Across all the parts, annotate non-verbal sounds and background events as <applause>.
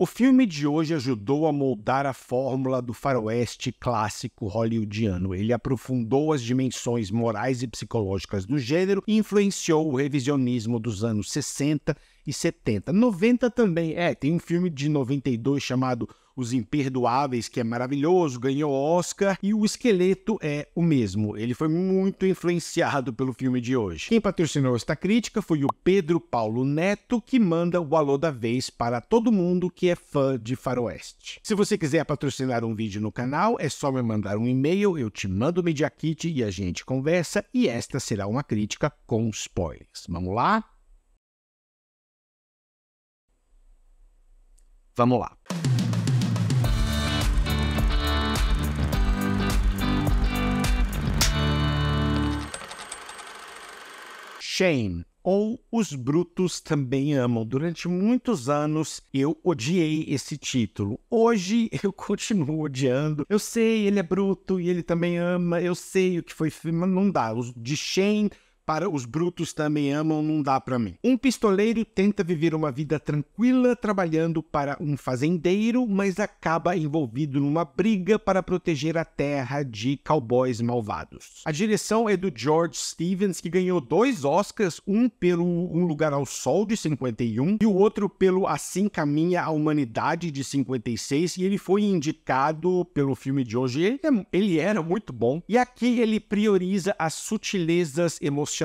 O filme de hoje ajudou a moldar a fórmula do faroeste clássico hollywoodiano. Ele aprofundou as dimensões morais e psicológicas do gênero e influenciou o revisionismo dos anos 60 e 70. 90 também, é, tem um filme de 92 chamado os Imperdoáveis, que é maravilhoso, ganhou Oscar, e o esqueleto é o mesmo. Ele foi muito influenciado pelo filme de hoje. Quem patrocinou esta crítica foi o Pedro Paulo Neto, que manda o alô da vez para todo mundo que é fã de Faroeste. Se você quiser patrocinar um vídeo no canal, é só me mandar um e-mail, eu te mando o Media Kit e a gente conversa, e esta será uma crítica com spoilers. Vamos lá? Vamos lá. Shane ou Os Brutos Também Amam. Durante muitos anos eu odiei esse título. Hoje <laughs> eu continuo odiando. Eu sei, ele é bruto e ele também ama. Eu sei o que foi. Mas não dá. Os de Shane para os brutos também amam não dá para mim. Um pistoleiro tenta viver uma vida tranquila trabalhando para um fazendeiro, mas acaba envolvido numa briga para proteger a terra de cowboys malvados. A direção é do George Stevens, que ganhou dois Oscars, um pelo Um Lugar ao Sol de 51 e o outro pelo Assim Caminha a Humanidade de 56, e ele foi indicado pelo filme de hoje. Ele, é, ele era muito bom. E aqui ele prioriza as sutilezas emocionais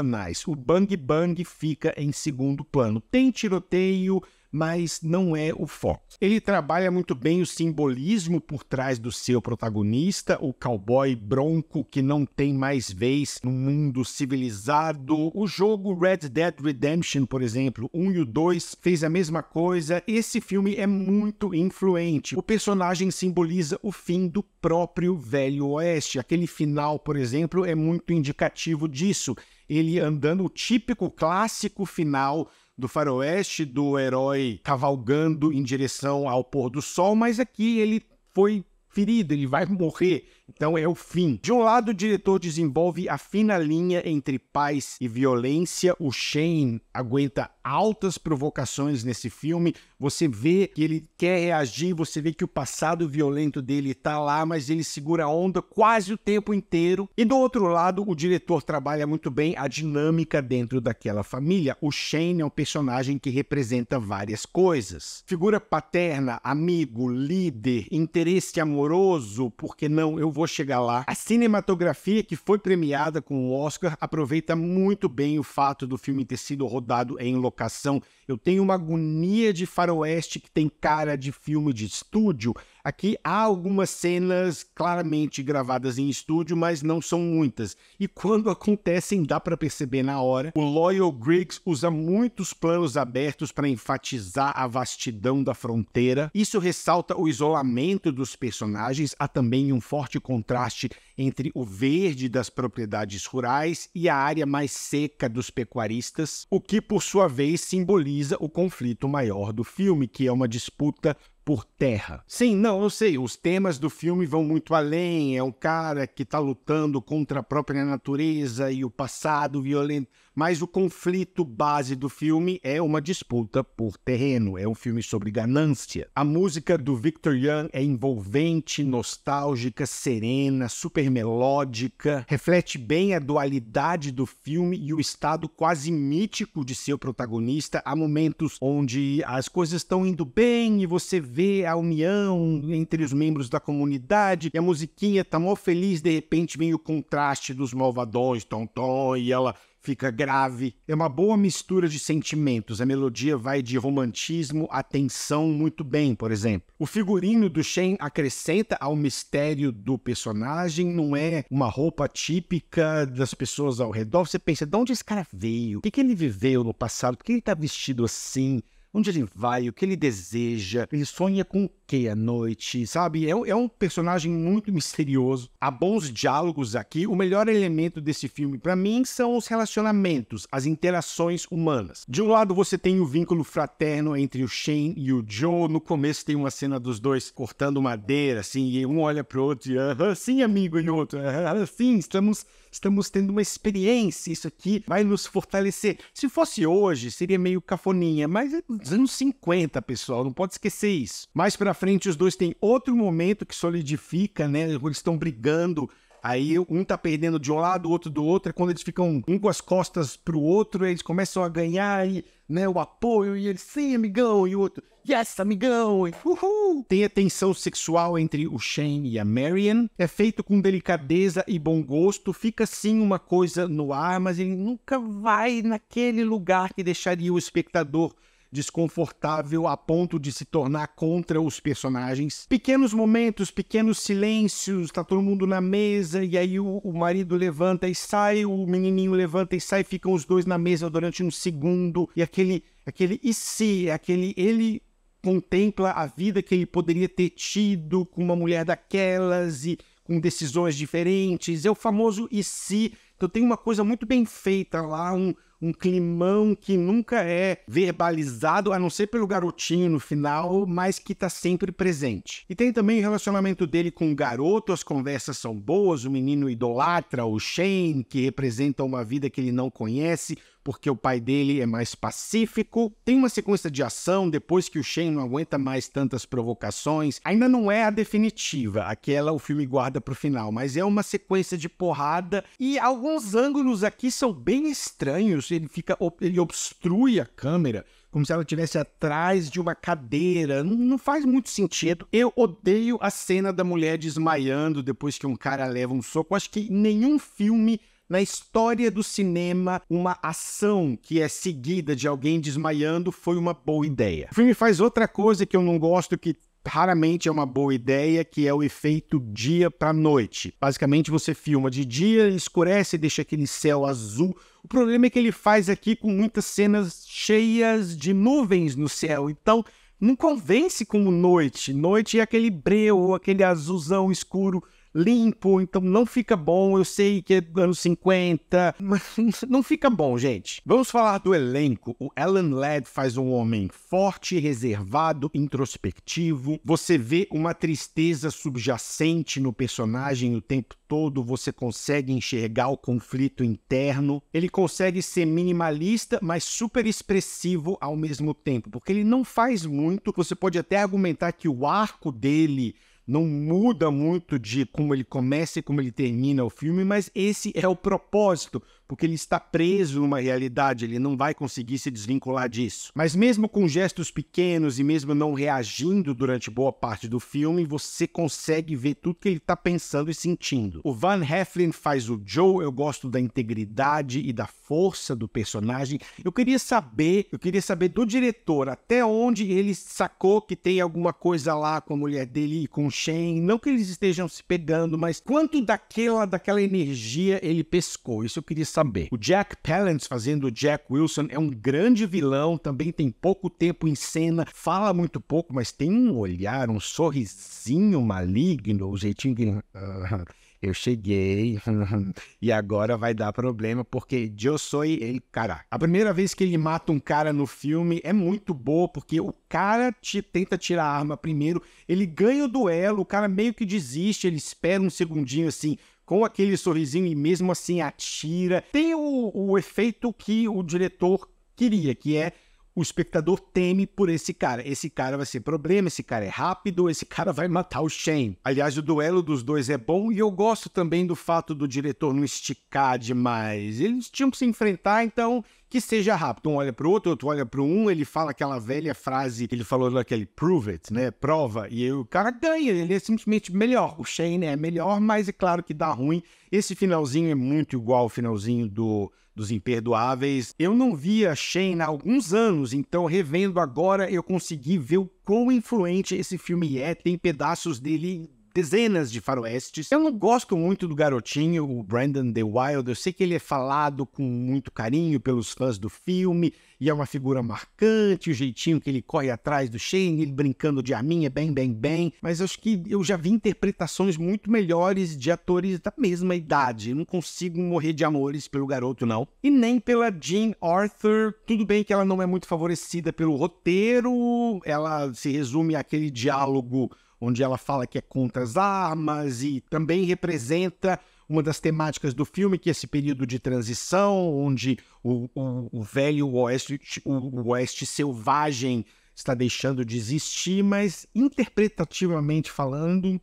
o bang bang fica em segundo plano. Tem tiroteio, mas não é o foco. Ele trabalha muito bem o simbolismo por trás do seu protagonista, o cowboy bronco que não tem mais vez no mundo civilizado. O jogo Red Dead Redemption, por exemplo, 1 e o 2 fez a mesma coisa. Esse filme é muito influente. O personagem simboliza o fim do próprio Velho Oeste. Aquele final, por exemplo, é muito indicativo disso ele andando o típico clássico final do faroeste do herói cavalgando em direção ao pôr do sol, mas aqui ele foi ferido, ele vai morrer. Então é o fim. De um lado, o diretor desenvolve a fina linha entre paz e violência. O Shane aguenta altas provocações nesse filme, você vê que ele quer reagir, você vê que o passado violento dele está lá, mas ele segura a onda quase o tempo inteiro. E do outro lado, o diretor trabalha muito bem a dinâmica dentro daquela família. O Shane é um personagem que representa várias coisas: figura paterna, amigo, líder, interesse amoroso, porque não, eu vou chegar lá. A cinematografia que foi premiada com o Oscar aproveita muito bem o fato do filme ter sido rodado em locação. Eu tenho uma agonia de farol faroeste que tem cara de filme de estúdio. Aqui há algumas cenas claramente gravadas em estúdio, mas não são muitas. E quando acontecem, dá para perceber na hora. O Loyal Griggs usa muitos planos abertos para enfatizar a vastidão da fronteira. Isso ressalta o isolamento dos personagens. Há também um forte contraste entre o verde das propriedades rurais e a área mais seca dos pecuaristas, o que por sua vez simboliza o conflito maior do filme filme, que é uma disputa por terra. Sim, não, eu sei, os temas do filme vão muito além. É um cara que está lutando contra a própria natureza e o passado violento. Mas o conflito base do filme é uma disputa por terreno. É um filme sobre ganância. A música do Victor Young é envolvente, nostálgica, serena, super melódica. Reflete bem a dualidade do filme e o estado quase mítico de seu protagonista. Há momentos onde as coisas estão indo bem e você vê a união entre os membros da comunidade, e a musiquinha tá mó feliz, de repente vem o contraste dos malvadões, tom, tom, e ela fica grave. É uma boa mistura de sentimentos. A melodia vai de romantismo à tensão muito bem, por exemplo. O figurino do Shen acrescenta ao mistério do personagem, não é uma roupa típica das pessoas ao redor. Você pensa, de onde esse cara veio? O que, que ele viveu no passado? Por que ele tá vestido assim? onde ele vai, o que ele deseja, ele sonha com fiquei à noite, sabe? É, é um personagem muito misterioso. Há bons diálogos aqui. O melhor elemento desse filme, para mim, são os relacionamentos, as interações humanas. De um lado, você tem o vínculo fraterno entre o Shane e o Joe. No começo, tem uma cena dos dois cortando madeira, assim, e um olha pro outro e, ah, sim, amigo, e o outro, ah, sim, estamos, estamos tendo uma experiência. Isso aqui vai nos fortalecer. Se fosse hoje, seria meio cafoninha, mas é dos anos 50, pessoal, não pode esquecer isso. Mais pra frente, frente, os dois têm outro momento que solidifica, né? Eles estão brigando. Aí um tá perdendo de um lado, o outro do outro. É quando eles ficam um com as costas pro outro, eles começam a ganhar e, né, o apoio. E eles, sim, amigão. E o outro, yes, amigão. E, uhul. Tem a tensão sexual entre o Shane e a Marion. É feito com delicadeza e bom gosto. Fica sim uma coisa no ar, mas ele nunca vai naquele lugar que deixaria o espectador desconfortável a ponto de se tornar contra os personagens. Pequenos momentos, pequenos silêncios, tá todo mundo na mesa e aí o, o marido levanta e sai, o menininho levanta e sai, ficam os dois na mesa durante um segundo e aquele aquele e se, aquele ele contempla a vida que ele poderia ter tido com uma mulher daquelas e com decisões diferentes. É o famoso e se. Então tem uma coisa muito bem feita lá, um, um climão que nunca é verbalizado, a não ser pelo garotinho no final, mas que tá sempre presente. E tem também o relacionamento dele com o garoto, as conversas são boas, o menino idolatra o Shane, que representa uma vida que ele não conhece, porque o pai dele é mais pacífico. Tem uma sequência de ação depois que o Shen não aguenta mais tantas provocações. Ainda não é a definitiva, aquela o filme guarda para o final, mas é uma sequência de porrada e alguns ângulos aqui são bem estranhos. Ele fica, ele obstrui a câmera como se ela estivesse atrás de uma cadeira. Não, não, faz muito sentido. Eu odeio a cena da mulher desmaiando depois que um cara leva um soco. Acho que nenhum filme na história do cinema, uma ação que é seguida de alguém desmaiando foi uma boa ideia. O filme faz outra coisa que eu não gosto que raramente é uma boa ideia, que é o efeito dia para noite. Basicamente, você filma de dia, escurece, e deixa aquele céu azul. O problema é que ele faz aqui com muitas cenas cheias de nuvens no céu. Então, não convence como noite. Noite é aquele breu, aquele azulzão escuro limpo, então não fica bom. Eu sei que é anos 50, mas <laughs> não fica bom, gente. Vamos falar do elenco. O Alan Ladd faz um homem forte, reservado, introspectivo. Você vê uma tristeza subjacente no personagem o tempo todo, você consegue enxergar o conflito interno. Ele consegue ser minimalista, mas super expressivo ao mesmo tempo, porque ele não faz muito. Você pode até argumentar que o arco dele não muda muito de como ele começa e como ele termina o filme, mas esse é o propósito, porque ele está preso numa realidade, ele não vai conseguir se desvincular disso. Mas mesmo com gestos pequenos e mesmo não reagindo durante boa parte do filme, você consegue ver tudo que ele está pensando e sentindo. O Van Heflin faz o Joe, eu gosto da integridade e da força do personagem. Eu queria saber, eu queria saber do diretor até onde ele sacou que tem alguma coisa lá com a mulher dele e com o Shane, não que eles estejam se pegando, mas quanto daquela daquela energia ele pescou. Isso eu queria saber saber. O Jack Palance fazendo o Jack Wilson é um grande vilão, também tem pouco tempo em cena, fala muito pouco, mas tem um olhar, um sorrisinho maligno, o jeitinho que. Ah, eu cheguei <laughs> e agora vai dar problema porque eu sou ele, cara. A primeira vez que ele mata um cara no filme é muito boa porque o cara te tenta tirar a arma primeiro, ele ganha o duelo, o cara meio que desiste, ele espera um segundinho assim, com aquele sorrisinho e mesmo assim atira. Tem o, o efeito que o diretor queria, que é o espectador teme por esse cara. Esse cara vai ser problema, esse cara é rápido, esse cara vai matar o Shane. Aliás, o duelo dos dois é bom e eu gosto também do fato do diretor não esticar demais. Eles tinham que se enfrentar, então que seja rápido. Um olha para o outro, outro olha para um, ele fala aquela velha frase que ele falou naquele prove it, né? Prova. E o cara ganha, ele é simplesmente melhor. O Shane é melhor, mas é claro que dá ruim. Esse finalzinho é muito igual ao finalzinho do dos Imperdoáveis. Eu não via Shane há alguns anos, então revendo agora eu consegui ver o quão influente esse filme é. Tem pedaços dele dezenas de faroestes. Eu não gosto muito do garotinho, o Brandon The Wild. Eu sei que ele é falado com muito carinho pelos fãs do filme e é uma figura marcante, o jeitinho que ele corre atrás do Shane, ele brincando de arminha, bem, bem, bem. Mas acho que eu já vi interpretações muito melhores de atores da mesma idade. Eu não consigo morrer de amores pelo garoto, não. E nem pela Jean Arthur. Tudo bem que ela não é muito favorecida pelo roteiro, ela se resume àquele diálogo onde ela fala que é contra as armas e também representa uma das temáticas do filme, que é esse período de transição, onde o, o, o velho oeste, o oeste selvagem está deixando de existir, mas interpretativamente falando,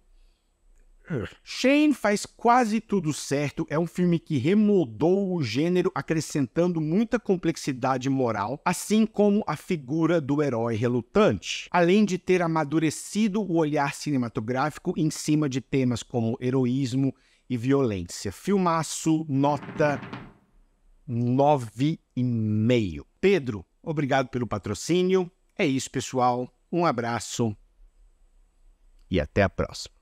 Shane faz quase tudo certo. É um filme que remodou o gênero, acrescentando muita complexidade moral, assim como a figura do herói relutante. Além de ter amadurecido o olhar cinematográfico em cima de temas como heroísmo e violência. Filmaço, nota 9,5. Pedro, obrigado pelo patrocínio. É isso, pessoal. Um abraço e até a próxima.